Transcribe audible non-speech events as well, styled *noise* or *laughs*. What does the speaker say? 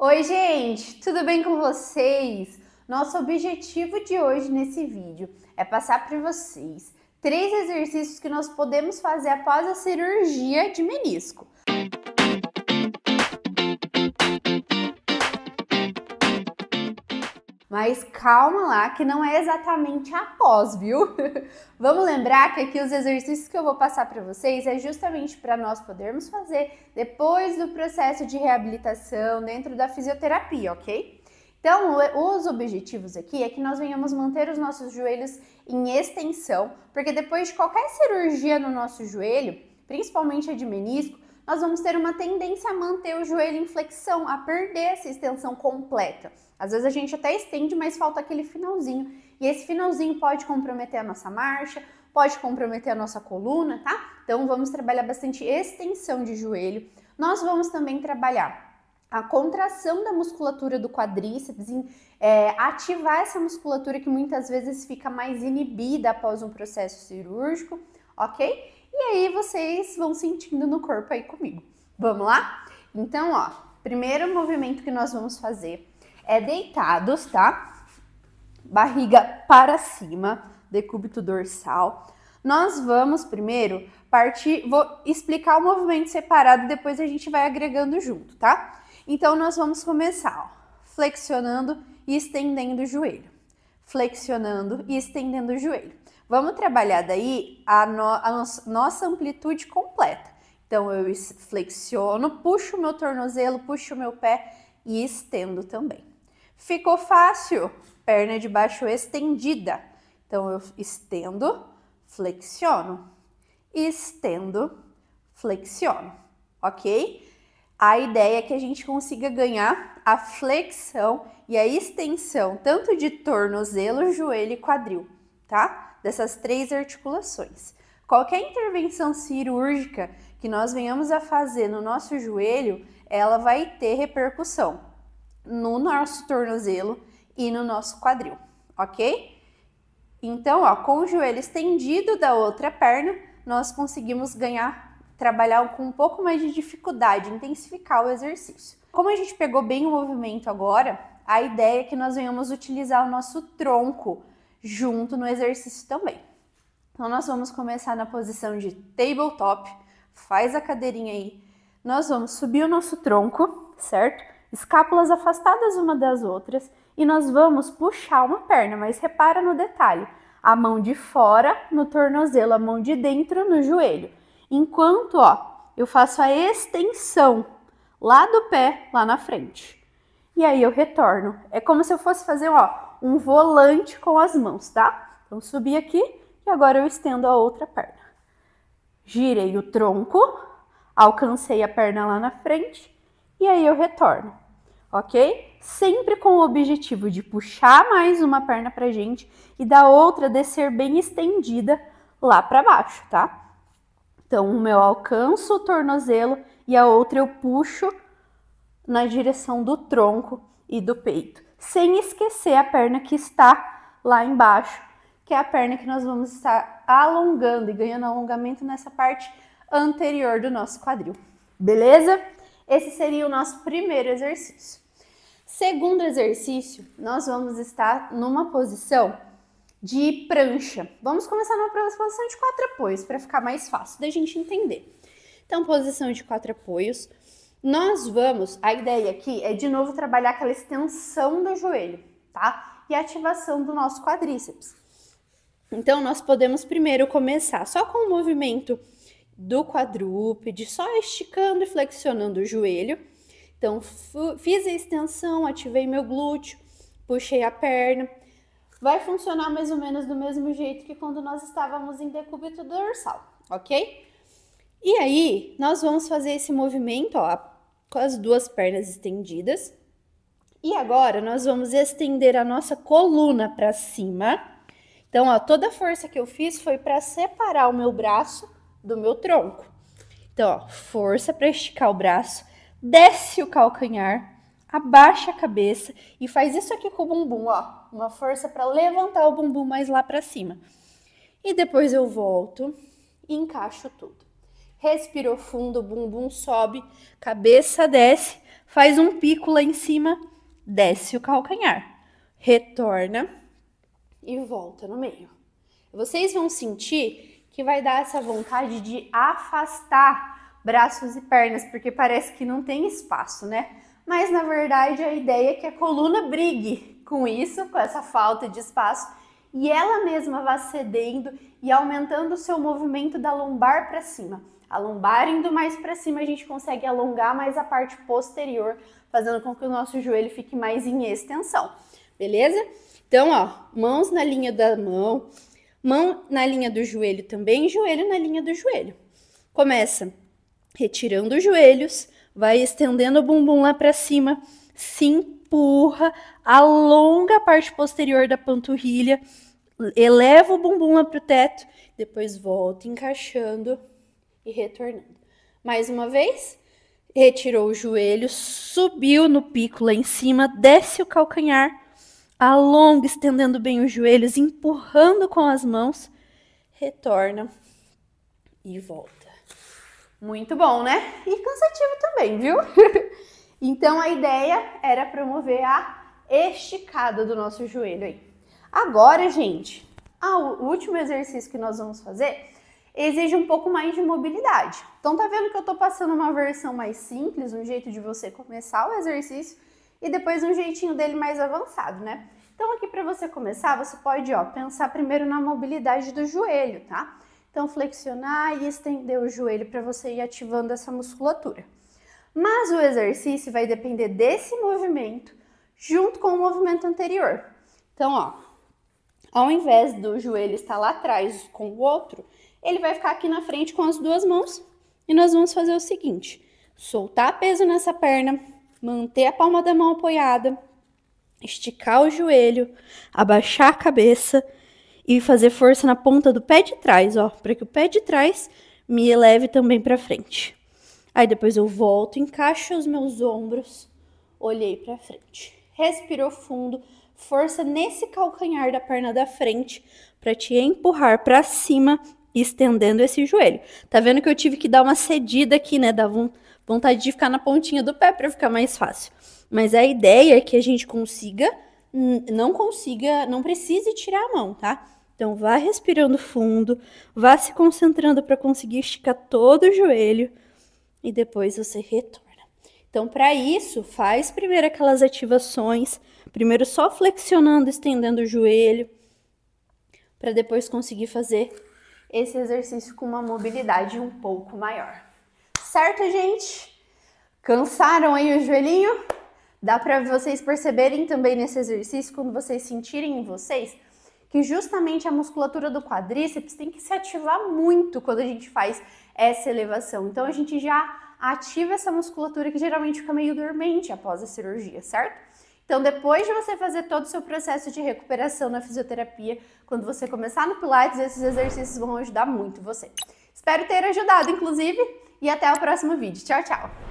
Oi, gente, tudo bem com vocês? Nosso objetivo de hoje nesse vídeo é passar para vocês três exercícios que nós podemos fazer após a cirurgia de menisco. Mas calma lá, que não é exatamente após, viu? *laughs* Vamos lembrar que aqui os exercícios que eu vou passar para vocês é justamente para nós podermos fazer depois do processo de reabilitação dentro da fisioterapia, ok? Então, os objetivos aqui é que nós venhamos manter os nossos joelhos em extensão, porque depois de qualquer cirurgia no nosso joelho, principalmente a de menisco, nós vamos ter uma tendência a manter o joelho em flexão, a perder essa extensão completa. Às vezes a gente até estende, mas falta aquele finalzinho. E esse finalzinho pode comprometer a nossa marcha, pode comprometer a nossa coluna, tá? Então vamos trabalhar bastante extensão de joelho. Nós vamos também trabalhar a contração da musculatura do quadríceps, é, ativar essa musculatura que muitas vezes fica mais inibida após um processo cirúrgico, ok? E aí vocês vão sentindo no corpo aí comigo. Vamos lá? Então, ó, primeiro movimento que nós vamos fazer é deitados, tá? Barriga para cima, decúbito dorsal. Nós vamos primeiro partir, vou explicar o movimento separado, depois a gente vai agregando junto, tá? Então nós vamos começar, ó, flexionando e estendendo o joelho. Flexionando e estendendo o joelho. Vamos trabalhar daí a, no, a nossa amplitude completa. Então, eu flexiono, puxo o meu tornozelo, puxo o meu pé e estendo também. Ficou fácil? Perna de baixo estendida. Então, eu estendo, flexiono, estendo, flexiono, ok? A ideia é que a gente consiga ganhar a flexão e a extensão, tanto de tornozelo, joelho e quadril, tá? dessas três articulações. Qualquer intervenção cirúrgica que nós venhamos a fazer no nosso joelho, ela vai ter repercussão no nosso tornozelo e no nosso quadril, ok? Então, ó, com o joelho estendido da outra perna, nós conseguimos ganhar, trabalhar com um pouco mais de dificuldade, intensificar o exercício. Como a gente pegou bem o movimento agora, a ideia é que nós venhamos utilizar o nosso tronco junto no exercício também. Então, nós vamos começar na posição de tabletop, faz a cadeirinha aí. Nós vamos subir o nosso tronco, certo? Escápulas afastadas uma das outras e nós vamos puxar uma perna, mas repara no detalhe: a mão de fora no tornozelo, a mão de dentro no joelho. Enquanto, ó, eu faço a extensão lá do pé, lá na frente. E aí eu retorno. É como se eu fosse fazer, ó, um volante com as mãos, tá? Então, subi aqui e agora eu estendo a outra perna. Girei o tronco, alcancei a perna lá na frente e aí eu retorno, ok? Sempre com o objetivo de puxar mais uma perna pra gente e da outra descer bem estendida lá para baixo, tá? Então, uma eu alcanço o tornozelo e a outra eu puxo na direção do tronco e do peito, sem esquecer a perna que está lá embaixo, que é a perna que nós vamos estar alongando e ganhando alongamento nessa parte anterior do nosso quadril. Beleza? Esse seria o nosso primeiro exercício. Segundo exercício, nós vamos estar numa posição de prancha. Vamos começar numa posição de quatro apoios para ficar mais fácil da gente entender. Então, posição de quatro apoios, nós vamos, a ideia aqui é de novo trabalhar aquela extensão do joelho, tá? E ativação do nosso quadríceps. Então, nós podemos primeiro começar só com o movimento do quadrúpede, só esticando e flexionando o joelho. Então, fiz a extensão, ativei meu glúteo, puxei a perna. Vai funcionar mais ou menos do mesmo jeito que quando nós estávamos em decúbito dorsal, ok? E aí, nós vamos fazer esse movimento, ó, com as duas pernas estendidas. E agora, nós vamos estender a nossa coluna para cima. Então, ó, toda a força que eu fiz foi para separar o meu braço do meu tronco. Então, ó, força para esticar o braço, desce o calcanhar, abaixa a cabeça e faz isso aqui com o bumbum, ó. Uma força para levantar o bumbum mais lá para cima. E depois eu volto e encaixo tudo respirou fundo, bumbum sobe, cabeça desce, faz um pico lá em cima, desce o calcanhar, retorna e volta no meio. Vocês vão sentir que vai dar essa vontade de afastar braços e pernas, porque parece que não tem espaço, né? Mas na verdade a ideia é que a coluna brigue com isso, com essa falta de espaço e ela mesma vá cedendo e aumentando o seu movimento da lombar para cima. A lombar indo mais para cima, a gente consegue alongar mais a parte posterior, fazendo com que o nosso joelho fique mais em extensão, beleza? Então, ó, mãos na linha da mão, mão na linha do joelho também, joelho na linha do joelho. Começa retirando os joelhos, vai estendendo o bumbum lá para cima, sim, empurra, alonga a parte posterior da panturrilha, eleva o bumbum lá para o teto, depois volta encaixando e retornando. Mais uma vez, retirou o joelho, subiu no pico lá em cima, desce o calcanhar, alonga, estendendo bem os joelhos, empurrando com as mãos, retorna e volta. Muito bom, né? E cansativo também, viu? *laughs* Então a ideia era promover a esticada do nosso joelho aí. Agora, gente, o último exercício que nós vamos fazer exige um pouco mais de mobilidade. Então tá vendo que eu tô passando uma versão mais simples, um jeito de você começar o exercício e depois um jeitinho dele mais avançado, né? Então aqui para você começar, você pode, ó, pensar primeiro na mobilidade do joelho, tá? Então flexionar e estender o joelho para você ir ativando essa musculatura. Mas o exercício vai depender desse movimento junto com o movimento anterior. Então, ó, ao invés do joelho estar lá atrás com o outro, ele vai ficar aqui na frente com as duas mãos e nós vamos fazer o seguinte: soltar peso nessa perna, manter a palma da mão apoiada, esticar o joelho, abaixar a cabeça e fazer força na ponta do pé de trás, ó, para que o pé de trás me eleve também para frente. Aí depois eu volto, encaixo os meus ombros, olhei para frente. Respirou fundo, força nesse calcanhar da perna da frente para te empurrar para cima, estendendo esse joelho. Tá vendo que eu tive que dar uma cedida aqui, né? Dava vontade de ficar na pontinha do pé para ficar mais fácil. Mas a ideia é que a gente consiga, não consiga, não precise tirar a mão, tá? Então vá respirando fundo, vá se concentrando para conseguir esticar todo o joelho e depois você retorna. Então, para isso, faz primeiro aquelas ativações, primeiro só flexionando, estendendo o joelho, para depois conseguir fazer esse exercício com uma mobilidade um pouco maior. Certo, gente? Cansaram aí o joelhinho? Dá para vocês perceberem também nesse exercício, quando vocês sentirem em vocês, que justamente a musculatura do quadríceps tem que se ativar muito quando a gente faz essa elevação. Então a gente já ativa essa musculatura que geralmente fica meio dormente após a cirurgia, certo? Então, depois de você fazer todo o seu processo de recuperação na fisioterapia, quando você começar no Pilates, esses exercícios vão ajudar muito você. Espero ter ajudado, inclusive, e até o próximo vídeo. Tchau, tchau!